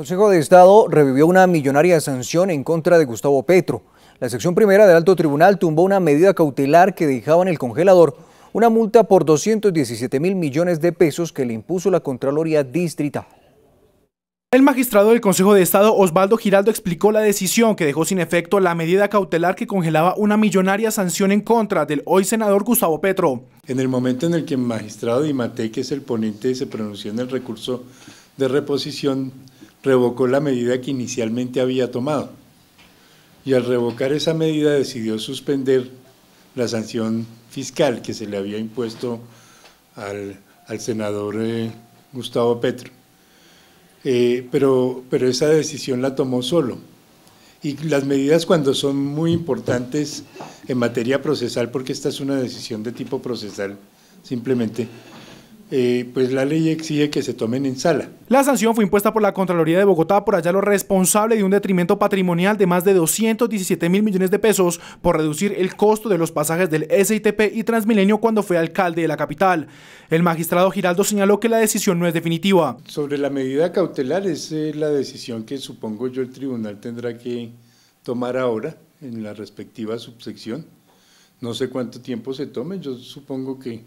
El Consejo de Estado revivió una millonaria sanción en contra de Gustavo Petro. La sección primera del alto tribunal tumbó una medida cautelar que dejaba en el congelador una multa por 217 mil millones de pesos que le impuso la Contraloría Distrital. El magistrado del Consejo de Estado, Osvaldo Giraldo, explicó la decisión que dejó sin efecto la medida cautelar que congelaba una millonaria sanción en contra del hoy senador Gustavo Petro. En el momento en el que el magistrado Dimatei, que es el ponente, se pronunció en el recurso de reposición revocó la medida que inicialmente había tomado y al revocar esa medida decidió suspender la sanción fiscal que se le había impuesto al, senador eh, Gustavo Petro. Eh, pero esa decisión la tomó solo. Y las medidas cuando son muy importantes en materia procesal, porque esta es una decisión de tipo procesal simplemente, eh, pues la ley exige que se tomen en sala. La sanción fue impuesta por la Contraloría de Bogotá por hallarlo responsable de un detrimento patrimonial de más de 217 mil millones de pesos por reducir el costo de los pasajes del SITP y Transmilenio cuando fue alcalde de la capital. El magistrado Giraldo señaló que la decisión no es definitiva. Sobre la medida cautelar es eh, la decisión que supongo yo el tribunal tendrá que tomar ahora en la respectiva subsección. No sé cuánto tiempo se tome, yo supongo que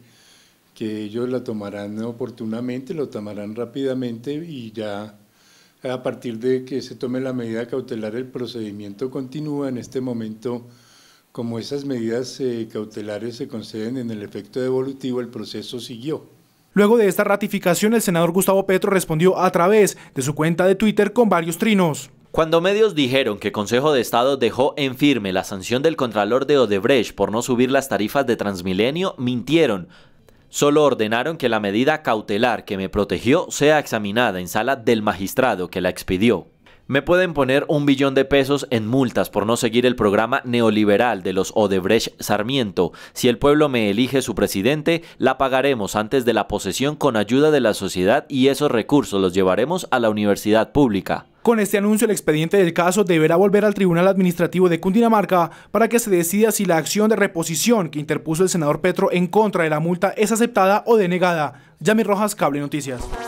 que ellos la tomarán oportunamente, lo tomarán rápidamente y ya a partir de que se tome la medida cautelar el procedimiento continúa. En este momento, como esas medidas eh, cautelares se conceden en el efecto devolutivo, el proceso siguió. Luego de esta ratificación, el senador Gustavo Petro respondió a través de su cuenta de Twitter con varios trinos. Cuando medios dijeron que Consejo de Estado dejó en firme la sanción del Contralor de Odebrecht por no subir las tarifas de Transmilenio, mintieron. Solo ordenaron que la medida cautelar que me protegió sea examinada en sala del magistrado que la expidió. Me pueden poner un billón de pesos en multas por no seguir el programa neoliberal de los Odebrecht Sarmiento. Si el pueblo me elige su presidente, la pagaremos antes de la posesión con ayuda de la sociedad y esos recursos los llevaremos a la universidad pública. Con este anuncio, el expediente del caso deberá volver al Tribunal Administrativo de Cundinamarca para que se decida si la acción de reposición que interpuso el senador Petro en contra de la multa es aceptada o denegada. Yami Rojas, Cable Noticias.